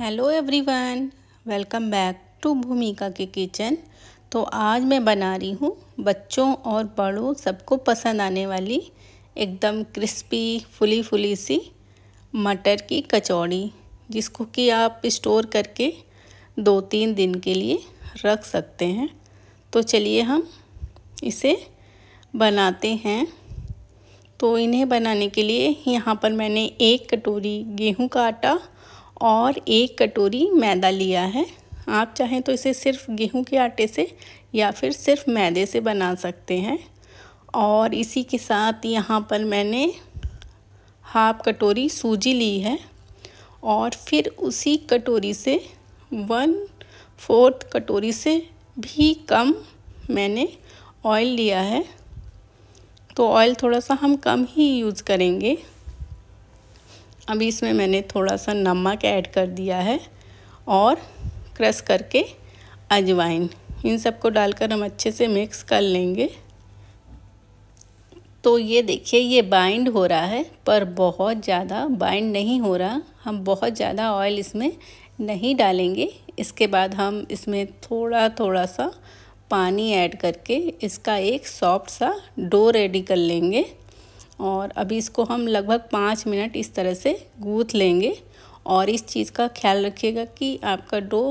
hello everyone welcome back to Bhumika के kitchen तो आज मैं बना रही हूँ बच्चों और बड़ों सबको पसंद आने वाली एकदम क्रिस्पी फुली फुली सी मटर की कचौड़ी जिसको कि आप स्टोर करके दो तीन दिन के लिए रख सकते हैं तो चलिए हम इसे बनाते हैं तो इन्हें बनाने के लिए यहाँ पर मैंने एक कटोरी गेहूं का आटा और एक कटोरी मैदा लिया है आप चाहें तो इसे सिर्फ गेहूं के आटे से या फिर सिर्फ मैदे से बना सकते हैं और इसी के साथ यहाँ पर मैंने हाफ कटोरी सूजी ली है और फिर उसी कटोरी से वन फोर्थ कटोरी से भी कम मैंने ऑयल लिया है तो ऑयल थोड़ा सा हम कम ही यूज़ करेंगे अभी इसमें मैंने थोड़ा सा नमक ऐड कर दिया है और क्रश करके अजवाइन इन सबको डालकर हम अच्छे से मिक्स कर लेंगे तो ये देखिए ये बाइंड हो रहा है पर बहुत ज़्यादा बाइंड नहीं हो रहा हम बहुत ज़्यादा ऑयल इसमें नहीं डालेंगे इसके बाद हम इसमें थोड़ा थोड़ा सा पानी ऐड करके इसका एक सॉफ्ट सा डो रेडी कर लेंगे और अभी इसको हम लगभग पाँच मिनट इस तरह से गूँथ लेंगे और इस चीज़ का ख्याल रखिएगा कि आपका डो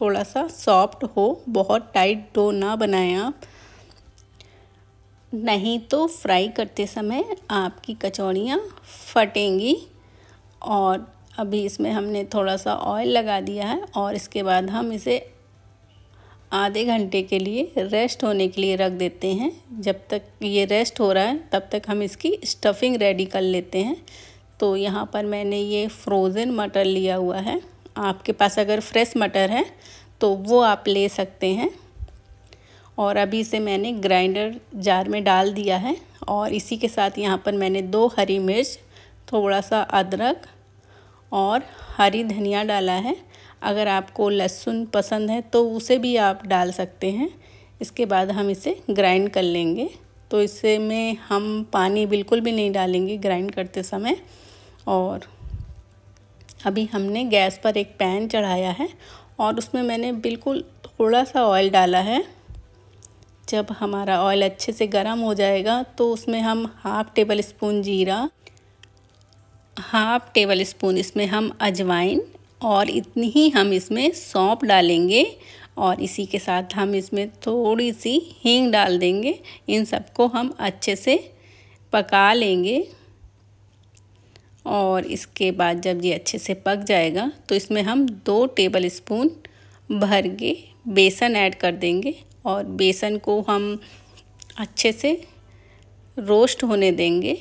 थोड़ा सा सॉफ्ट हो बहुत टाइट डो ना बनाएं आप नहीं तो फ्राई करते समय आपकी कचौड़ियाँ फटेंगी और अभी इसमें हमने थोड़ा सा ऑयल लगा दिया है और इसके बाद हम इसे आधे घंटे के लिए रेस्ट होने के लिए रख देते हैं जब तक ये रेस्ट हो रहा है तब तक हम इसकी स्टफिंग रेडी कर लेते हैं तो यहाँ पर मैंने ये फ्रोज़न मटर लिया हुआ है आपके पास अगर फ्रेश मटर है तो वो आप ले सकते हैं और अभी इसे मैंने ग्राइंडर जार में डाल दिया है और इसी के साथ यहाँ पर मैंने दो हरी मिर्च थोड़ा सा अदरक और हरी धनिया डाला है अगर आपको लहसुन पसंद है तो उसे भी आप डाल सकते हैं इसके बाद हम इसे ग्राइंड कर लेंगे तो इससे में हम पानी बिल्कुल भी नहीं डालेंगे ग्राइंड करते समय और अभी हमने गैस पर एक पैन चढ़ाया है और उसमें मैंने बिल्कुल थोड़ा सा ऑयल डाला है जब हमारा ऑयल अच्छे से गर्म हो जाएगा तो उसमें हम हाफ़ टेबल स्पून जीरा हाफ़ टेबल स्पून इसमें हम अजवाइन और इतनी ही हम इसमें सौंफ डालेंगे और इसी के साथ हम इसमें थोड़ी सी हींग डाल देंगे इन सबको हम अच्छे से पका लेंगे और इसके बाद जब ये अच्छे से पक जाएगा तो इसमें हम दो टेबल स्पून भर के बेसन ऐड कर देंगे और बेसन को हम अच्छे से रोस्ट होने देंगे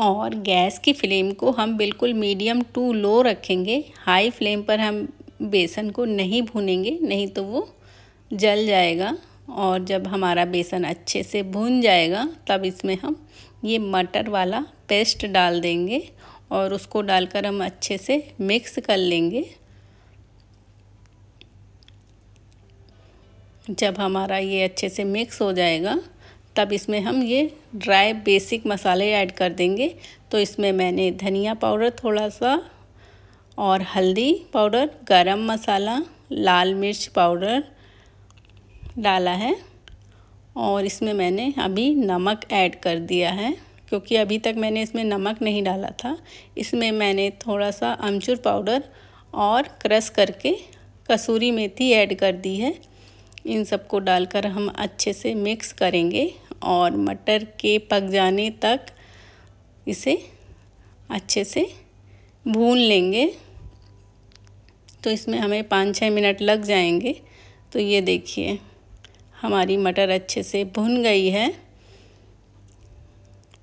और गैस की फ्लेम को हम बिल्कुल मीडियम टू लो रखेंगे हाई फ्लेम पर हम बेसन को नहीं भूनेंगे नहीं तो वो जल जाएगा और जब हमारा बेसन अच्छे से भून जाएगा तब इसमें हम ये मटर वाला पेस्ट डाल देंगे और उसको डालकर हम अच्छे से मिक्स कर लेंगे जब हमारा ये अच्छे से मिक्स हो जाएगा तब इसमें हम ये ड्राई बेसिक मसाले ऐड कर देंगे तो इसमें मैंने धनिया पाउडर थोड़ा सा और हल्दी पाउडर गरम मसाला लाल मिर्च पाउडर डाला है और इसमें मैंने अभी नमक ऐड कर दिया है क्योंकि अभी तक मैंने इसमें नमक नहीं डाला था इसमें मैंने थोड़ा सा अमचूर पाउडर और क्रश करके कसूरी मेथी ऐड कर दी है इन सबको डालकर हम अच्छे से मिक्स करेंगे और मटर के पक जाने तक इसे अच्छे से भून लेंगे तो इसमें हमें पाँच छः मिनट लग जाएंगे तो ये देखिए हमारी मटर अच्छे से भुन गई है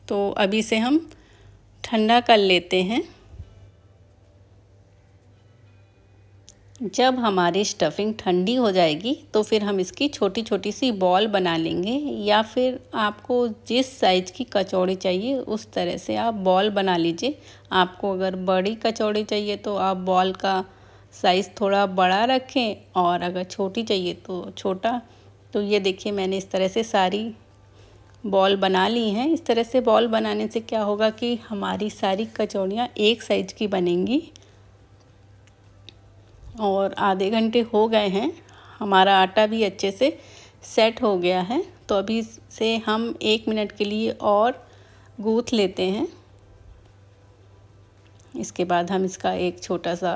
तो अभी से हम ठंडा कर लेते हैं जब हमारी स्टफिंग ठंडी हो जाएगी तो फिर हम इसकी छोटी छोटी सी बॉल बना लेंगे या फिर आपको जिस साइज़ की कचौड़ी चाहिए उस तरह से आप बॉल बना लीजिए आपको अगर बड़ी कचौड़ी चाहिए तो आप बॉल का साइज़ थोड़ा बड़ा रखें और अगर छोटी चाहिए तो छोटा तो ये देखिए मैंने इस तरह से सारी बॉल बना ली हैं इस तरह से बॉल बनाने से क्या होगा कि हमारी सारी कचौड़ियाँ एक साइज़ की बनेंगी और आधे घंटे हो गए हैं हमारा आटा भी अच्छे से सेट हो गया है तो अभी से हम एक मिनट के लिए और गूँथ लेते हैं इसके बाद हम इसका एक छोटा सा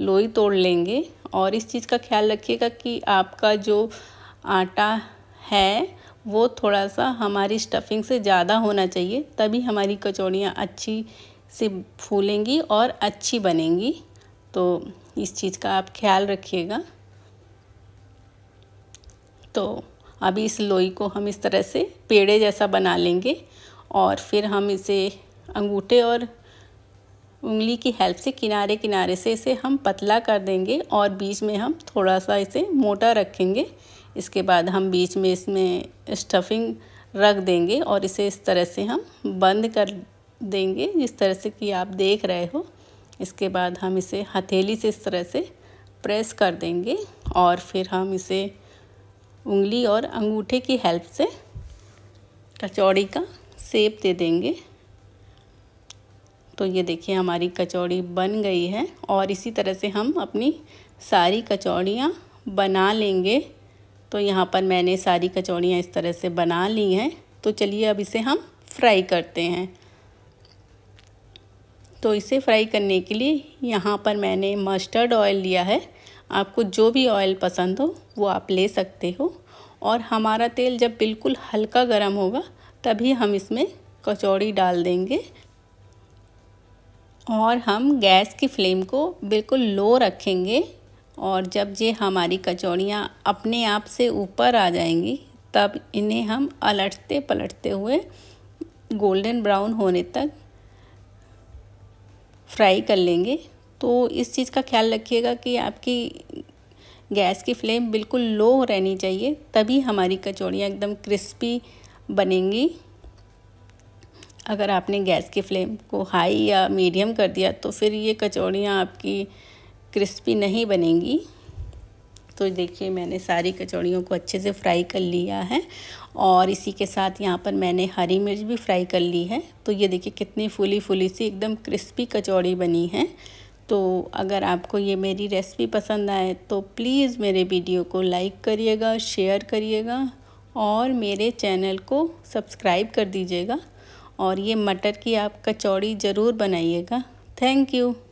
लोई तोड़ लेंगे और इस चीज़ का ख्याल रखिएगा कि आपका जो आटा है वो थोड़ा सा हमारी स्टफिंग से ज़्यादा होना चाहिए तभी हमारी कचौड़ियाँ अच्छी से फूलेंगी और अच्छी बनेंगी तो इस चीज़ का आप ख्याल रखिएगा तो अभी इस लोई को हम इस तरह से पेड़े जैसा बना लेंगे और फिर हम इसे अंगूठे और उंगली की हेल्प से किनारे किनारे से इसे हम पतला कर देंगे और बीच में हम थोड़ा सा इसे मोटा रखेंगे इसके बाद हम बीच में इसमें स्टफिंग रख देंगे और इसे इस तरह से हम बंद कर देंगे जिस तरह से कि आप देख रहे हो इसके बाद हम इसे हथेली से इस तरह से प्रेस कर देंगे और फिर हम इसे उंगली और अंगूठे की हेल्प से कचौड़ी का सेप दे देंगे तो ये देखिए हमारी कचौड़ी बन गई है और इसी तरह से हम अपनी सारी कचौड़ियाँ बना लेंगे तो यहाँ पर मैंने सारी कचौड़ियाँ इस तरह से बना ली हैं तो चलिए अब इसे हम फ्राई करते हैं तो इसे फ्राई करने के लिए यहाँ पर मैंने मस्टर्ड ऑयल लिया है आपको जो भी ऑयल पसंद हो वो आप ले सकते हो और हमारा तेल जब बिल्कुल हल्का गर्म होगा तभी हम इसमें कचौड़ी डाल देंगे और हम गैस की फ्लेम को बिल्कुल लो रखेंगे और जब ये हमारी कचौड़ियाँ अपने आप से ऊपर आ जाएंगी तब इन्हें हम अलटते पलटते हुए गोल्डन ब्राउन होने तक फ्राई कर लेंगे तो इस चीज़ का ख्याल रखिएगा कि आपकी गैस की फ्लेम बिल्कुल लो रहनी चाहिए तभी हमारी कचौड़ियाँ एकदम क्रिस्पी बनेंगी अगर आपने गैस की फ्लेम को हाई या मीडियम कर दिया तो फिर ये कचौड़ियाँ आपकी क्रिस्पी नहीं बनेंगी तो देखिए मैंने सारी कचौड़ियों को अच्छे से फ्राई कर लिया है और इसी के साथ यहाँ पर मैंने हरी मिर्च भी फ्राई कर ली है तो ये देखिए कितनी फूली फूली सी एकदम क्रिस्पी कचौड़ी बनी है तो अगर आपको ये मेरी रेसिपी पसंद आए तो प्लीज़ मेरे वीडियो को लाइक करिएगा शेयर करिएगा और मेरे चैनल को सब्सक्राइब कर दीजिएगा और ये मटर की आप कचौड़ी ज़रूर बनाइएगा थैंक यू